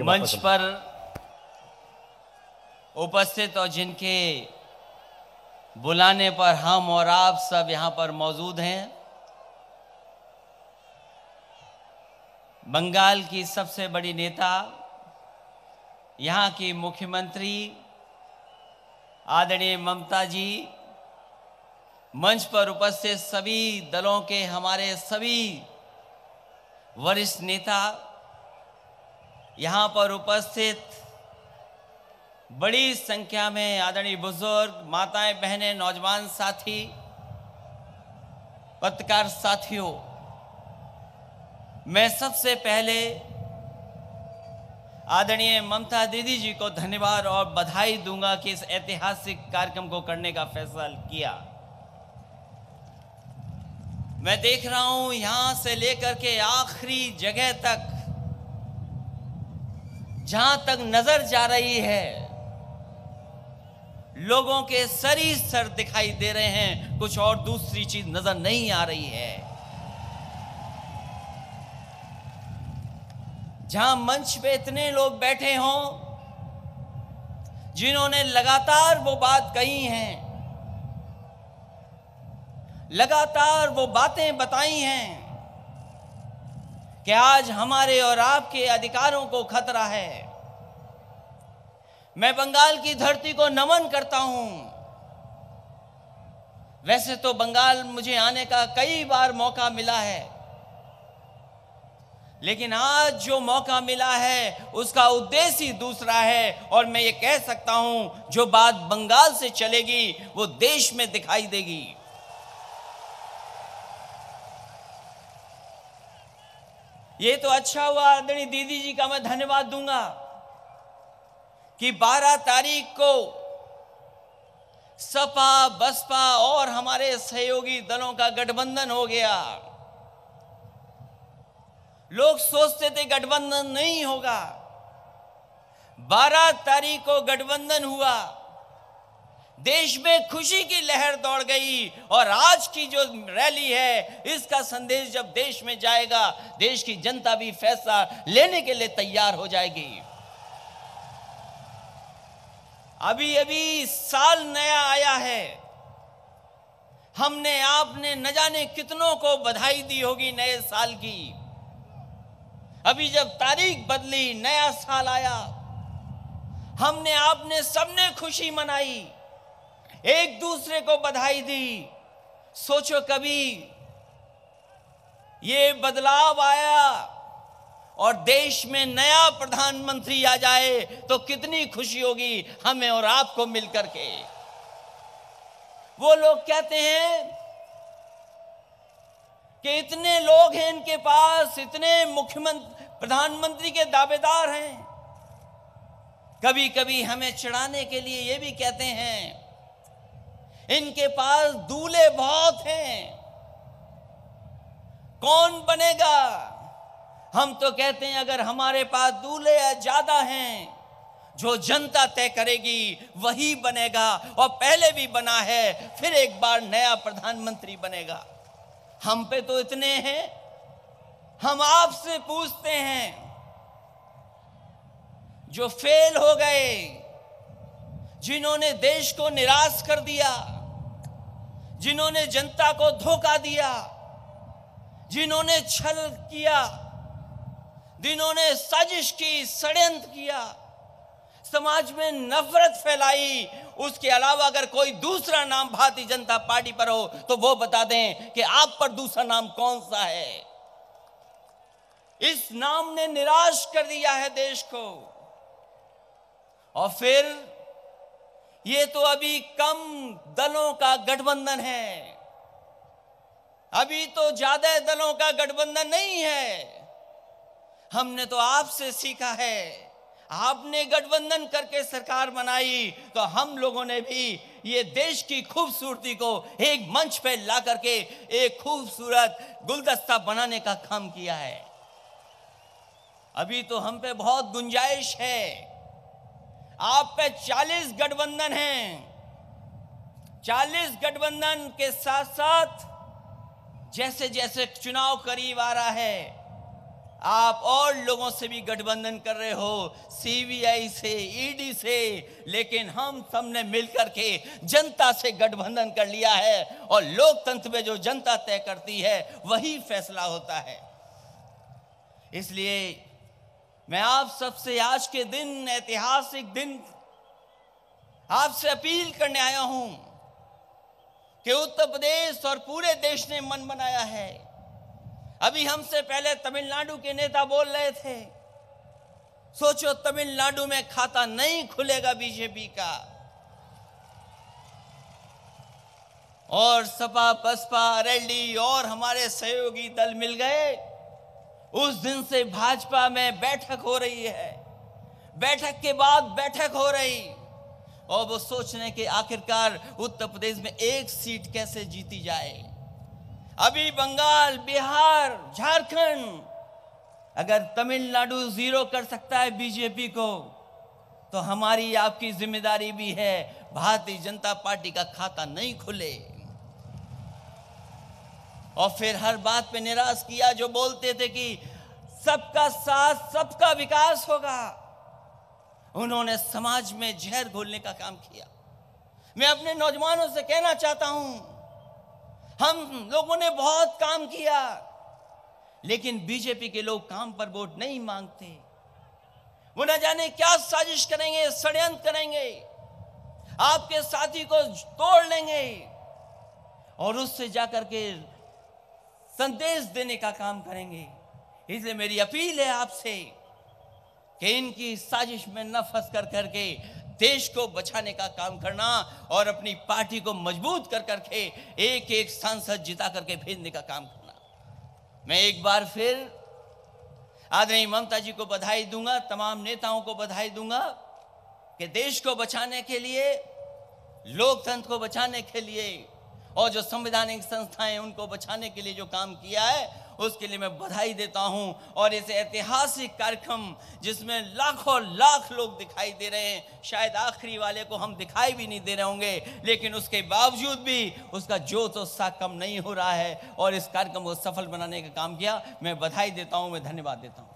मंच पर उपस्थित और जिनके बुलाने पर हम और आप सब यहां पर मौजूद हैं बंगाल की सबसे बड़ी नेता यहाँ की मुख्यमंत्री आदरणीय ममता जी मंच पर उपस्थित सभी दलों के हमारे सभी वरिष्ठ नेता यहाँ पर उपस्थित बड़ी संख्या में आदरणीय बुजुर्ग माताएं बहनें नौजवान साथी पत्रकार साथियों मैं सबसे पहले आदरणीय ममता दीदी जी को धन्यवाद और बधाई दूंगा कि इस ऐतिहासिक कार्यक्रम को करने का फैसला किया मैं देख रहा हूं यहां से लेकर के आखिरी जगह तक जहां तक नजर जा रही है लोगों के सरी सर दिखाई दे रहे हैं कुछ और दूसरी चीज नजर नहीं आ रही है जहां मंच पे इतने लोग बैठे हों जिन्होंने लगातार वो बात कही है लगातार वो बातें बताई हैं कि आज हमारे और आपके अधिकारों को खतरा है मैं बंगाल की धरती को नमन करता हूं वैसे तो बंगाल मुझे आने का कई बार मौका मिला है लेकिन आज जो मौका मिला है उसका उद्देश्य ही दूसरा है और मैं ये कह सकता हूं जो बात बंगाल से चलेगी वो देश में दिखाई देगी ये तो अच्छा हुआ आदरणी दीदी जी का मैं धन्यवाद दूंगा कि 12 तारीख को सपा बसपा और हमारे सहयोगी दलों का गठबंधन हो गया लोग सोचते थे गठबंधन नहीं होगा 12 तारीख को गठबंधन हुआ देश में खुशी की लहर दौड़ गई और आज की जो रैली है इसका संदेश जब देश में जाएगा देश की जनता भी फैसला लेने के लिए तैयार हो जाएगी अभी अभी साल नया आया है हमने आपने न जाने कितनों को बधाई दी होगी नए साल की अभी जब तारीख बदली नया साल आया हमने आपने सबने खुशी मनाई एक दूसरे को बधाई दी सोचो कभी ये बदलाव आया और देश में नया प्रधानमंत्री आ जाए तो कितनी खुशी होगी हमें और आपको मिलकर के वो लोग कहते हैं कि इतने लोग हैं इनके पास इतने मुख्यमंत्री प्रधानमंत्री के दावेदार हैं कभी कभी हमें चढ़ाने के लिए ये भी कहते हैं इनके पास दूल्हे बहुत हैं कौन बनेगा हम तो कहते हैं अगर हमारे पास दूल्हे ज्यादा हैं जो जनता तय करेगी वही बनेगा और पहले भी बना है फिर एक बार नया प्रधानमंत्री बनेगा हम पे तो इतने हैं हम आपसे पूछते हैं जो फेल हो गए जिन्होंने देश को निराश कर दिया जिन्होंने जनता को धोखा दिया जिन्होंने छल किया जिन्होंने साजिश की षड्यंत्र किया समाज में नफरत फैलाई उसके अलावा अगर कोई दूसरा नाम भारतीय जनता पार्टी पर हो तो वो बता दें कि आप पर दूसरा नाम कौन सा है इस नाम ने निराश कर दिया है देश को और फिर ये तो अभी कम दलों का गठबंधन है अभी तो ज्यादा दलों का गठबंधन नहीं है हमने तो आपसे सीखा है आपने गठबंधन करके सरकार बनाई तो हम लोगों ने भी ये देश की खूबसूरती को एक मंच पे ला करके एक खूबसूरत गुलदस्ता बनाने का काम किया है अभी तो हम पे बहुत गुंजाइश है आप पे चालीस गठबंधन हैं चालीस गठबंधन के साथ साथ जैसे जैसे चुनाव करीब आ रहा है आप और लोगों से भी गठबंधन कर रहे हो सीबीआई से ईडी e से लेकिन हम सबने मिलकर के जनता से गठबंधन कर लिया है और लोकतंत्र में जो जनता तय करती है वही फैसला होता है इसलिए मैं आप सबसे आज के दिन ऐतिहासिक दिन आपसे अपील करने आया हूं कि उत्तर प्रदेश और पूरे देश ने मन बनाया है अभी हमसे पहले तमिलनाडु के नेता बोल रहे थे सोचो तमिलनाडु में खाता नहीं खुलेगा बीजेपी का और सपा बसपा रैली और हमारे सहयोगी दल मिल गए उस दिन से भाजपा में बैठक हो रही है बैठक के बाद बैठक हो रही और वो सोच रहे कि आखिरकार उत्तर प्रदेश में एक सीट कैसे जीती जाए अभी बंगाल बिहार झारखंड अगर तमिलनाडु जीरो कर सकता है बीजेपी को तो हमारी आपकी जिम्मेदारी भी है भारतीय जनता पार्टी का खाता नहीं खुले और फिर हर बात पे निराश किया जो बोलते थे कि सबका साथ सबका विकास होगा उन्होंने समाज में जहर घोलने का काम किया मैं अपने नौजवानों से कहना चाहता हूं हम लोगों ने बहुत काम किया लेकिन बीजेपी के लोग काम पर वोट नहीं मांगते वो न जाने क्या साजिश करेंगे षड्यंत्र करेंगे आपके साथी को तोड़ लेंगे और उससे जाकर के संदेश देने का काम करेंगे इसलिए मेरी अपील है आपसे कि इनकी साजिश में न फंस कर करके देश को बचाने का काम करना और अपनी पार्टी को मजबूत कर करके एक एक सांसद जिता करके भेजने का काम करना मैं एक बार फिर आदरणीय ममता जी को बधाई दूंगा तमाम नेताओं को बधाई दूंगा कि देश को बचाने के लिए लोकतंत्र को बचाने के लिए और जो संवैधानिक संस्थाएं उनको बचाने के लिए जो काम किया है उसके लिए मैं बधाई देता हूं और इस ऐतिहासिक कार्यक्रम जिसमें लाखों लाख लोग दिखाई दे रहे हैं शायद आखिरी वाले को हम दिखाई भी नहीं दे रहे होंगे लेकिन उसके बावजूद भी उसका तो उत्साह कम नहीं हो रहा है और इस कार्यक्रम को सफल बनाने का काम किया मैं बधाई देता हूँ मैं धन्यवाद देता हूँ